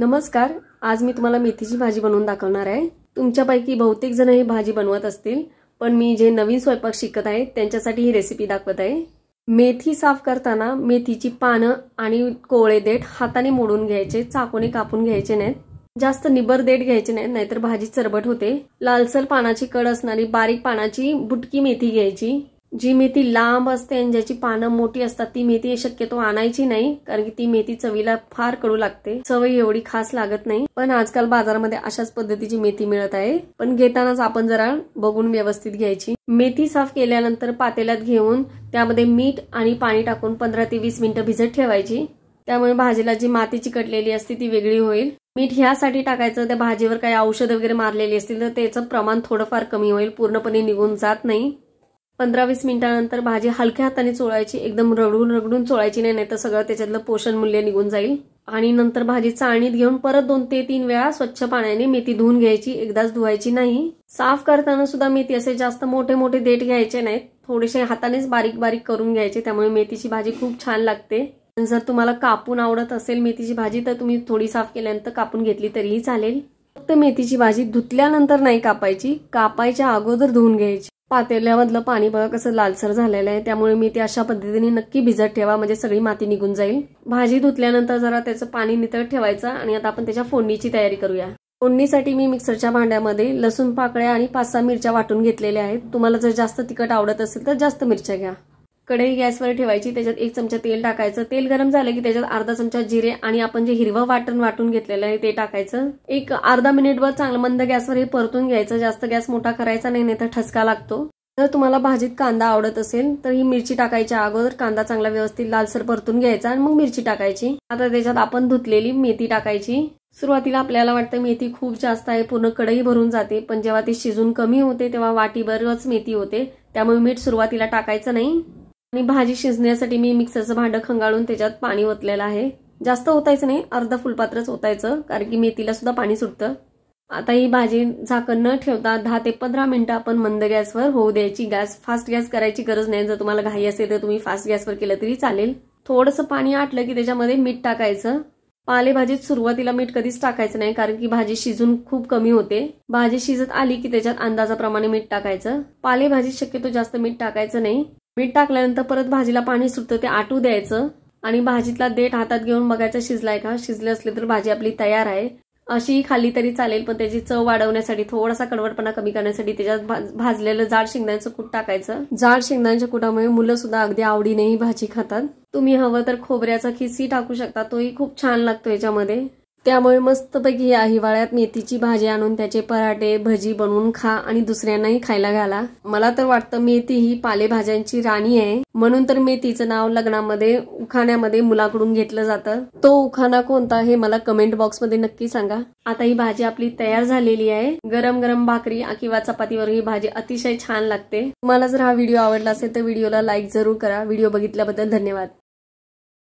नमस्कार आज मी तुम्हाला मेथीची भाजी बनवून दाखवणार आहे तुमच्यापैकी बहुतेक जण ही भाजी बनवत असतील पण मी जे नवीन स्वयंपाक शिकत आहे त्यांच्यासाठी ही रेसिपी दाखवत आहे मेथी साफ करताना मेथीची पानं आणि कोवळे देठ हाताने मोडून घ्यायचे चाकूने कापून घ्यायचे नाहीत जास्त निबर देठ घ्यायचे नाहीत नाहीतर भाजी चरबट होते लालसर पानाची कड असणारी बारीक पानाची बुटकी मेथी घ्यायची जी मेथी लांब असते आणि ज्याची पानं मोठी असतात ती मेथी शक्यतो आणायची नाही कारण की ती मेथी चवीला फार कडू लागते चवी एवढी खास लागत नाही पण आजकाल बाजारामध्ये अशाच पद्धतीची मेथी मिळत आहे पण घेतानाच आपण जरा बघून व्यवस्थित घ्यायची मेथी साफ केल्यानंतर पातेल्यात घेऊन त्यामध्ये मीठ आणि पाणी टाकून पंधरा ते वीस मिनिटं भिजत ठेवायची त्यामुळे भाजीला जी माती चिकटलेली असते ती वेगळी होईल मीठ ह्यासाठी टाकायचं त्या भाजीवर काही औषध वगैरे मारलेली असतील तर त्याचं प्रमाण थोडंफार कमी होईल पूर्णपणे निघून जात नाही पंधरा वीस मिनिटांनंतर भाजी हलक्या हाताने चोळायची एकदम रगडून रगडून चोळायची नाही नाही तर सगळं त्याच्यातलं पोषण मूल्य निघून जाईल आणि नंतर भाजी चाळणीत घेऊन परत दोन ते तीन वेळा स्वच्छ पाण्याने मेथी धुवून घ्यायची एकदाच धुवायची नाही साफ करताना सुद्धा मेथी असे जास्त मोठे मोठे देठ घ्यायचे नाहीत थोडेसे हातानेच बारीक बारीक करून घ्यायचे त्यामुळे मेथीची भाजी खूप छान लागते जर तुम्हाला कापून आवडत असेल मेथीची भाजी तर तुम्ही थोडी साफ केल्यानंतर कापून घेतली तरीही चालेल फक्त मेथीची भाजी धुतल्यानंतर नाही कापायची कापायच्या अगोदर धुवून घ्यायची पातेल्यामधलं पाणी बघा कसं लालसर झालेलं आहे त्यामुळे मी ते अशा पद्धतीने नक्की भिजत ठेवा म्हणजे सगळी माती निघून जाईल भाजी धुतल्यानंतर जरा त्याचं पाणी नितळ ठेवायचं आणि आता आपण त्याच्या फोडणीची तयारी करूया फोडणीसाठी मी मिक्सरच्या भांड्यामध्ये लसूण पाकळ्या आणि पाच सहा मिरच्या वाटून घेतलेल्या आहेत तुम्हाला जर जास्त तिखट आवडत असेल तर जास्त मिरच्या घ्या कढई गॅसवर ठेवायची त्याच्यात एक चमचा तेल टाकायचं तेल गरम झालं की त्याच्यात अर्धा चमचा जिरे आणि आपण जे हिरवं वाटण वाटून घेतलेलं आहे ते टाकायचं एक अर्धा मिनिटभर चांगलं मंद गॅसवर हे परतून घ्यायचं जास्त गॅस मोठा करायचा नाही नाही तर ठसका लागतो जर तुम्हाला भाजीत कांदा आवडत असेल तर ही मिरची टाकायच्या अगोदर कांदा चांगला व्यवस्थित लालसर परतून घ्यायचा आणि मग मिरची टाकायची आता त्याच्यात आपण धुतलेली मेथी टाकायची सुरुवातीला आपल्याला वाटतं मेथी खूप जास्त आहे पूर्ण कढई भरून जाते पण जेव्हा ती शिजून कमी होते तेव्हा वाटीभरच मेथी होते त्यामुळे मीठ सुरुवातीला टाकायचं नाही आणि भाजी शिजण्यासाठी मी मिक्सरचं भांडं खंगाळून त्याच्यात पाणी ओतलेलं आहे जास्त होतायचं नाही अर्धा फुलपात्रच होतायचं कारण की मेथीला सुद्धा पाणी सुटतं आता ही भाजी झाकण न ठेवता दहा ते पंधरा मिनिटं आपण मंद गॅसवर होऊ द्यायची गॅस फास्ट गॅस करायची गरज नाही जर तुम्हाला घाई असेल तर तुम्ही फास्ट गॅसवर केलं तरी चालेल थोडंसं पाणी आटलं की त्याच्यामध्ये मीठ टाकायचं पालेभाजीत सुरुवातीला मीठ कधीच टाकायचं नाही कारण की भाजी शिजून खूप कमी होते भाजी शिजत आली की त्याच्यात अंदाजाप्रमाणे मीठ टाकायचं पालेभाजीत शक्यतो जास्त मीठ टाकायचं नाही मीठ टाकल्यानंतर परत भाजीला पाणी सुटतं ते आटू द्यायचं आणि भाजीतला देठ हातात घेऊन बघायचं शिजलाय का शिजले असले तर भाजी आपली तयार आहे अशी खाली तरी चालेल पण त्याची चव वाढवण्यासाठी थोडासा कडवटपणा कमी करण्यासाठी त्याच्यात भाजलेलं जाड शेंगदाण्याचं कूट टाकायचं जाड शेंगदाण्याच्या कुटामुळे मुलं सुद्धा अगदी आवडीने ही भाजी खातात तुम्ही हवं तर खोबऱ्याचा खिसी टाकू शकता तोही खूप छान लागतो याच्यामध्ये त्यामुळे मस्तपैकी या हिवाळ्यात मेथीची भाजी आणून त्याचे पराठे भजी बनवून खा आणि दुसऱ्यांनाही खायला घाला मला तर वाटतं मेथी ही पालेभाज्यांची राणी आहे म्हणून तर मेथीचं नाव लग्नामध्ये उखाण्यामध्ये मुलाकडून घेतलं जातं तो उखाणा कोणता हे मला कमेंट बॉक्समध्ये नक्की सांगा आता ही भाजी आपली तयार झालेली आहे गरम गरम भाकरी किंवा चपातीवर ही भाजी अतिशय छान लागते तुम्हाला जर हा व्हिडिओ आवडला असेल तर व्हिडिओला लाईक जरूर करा व्हिडिओ बघितल्याबद्दल धन्यवाद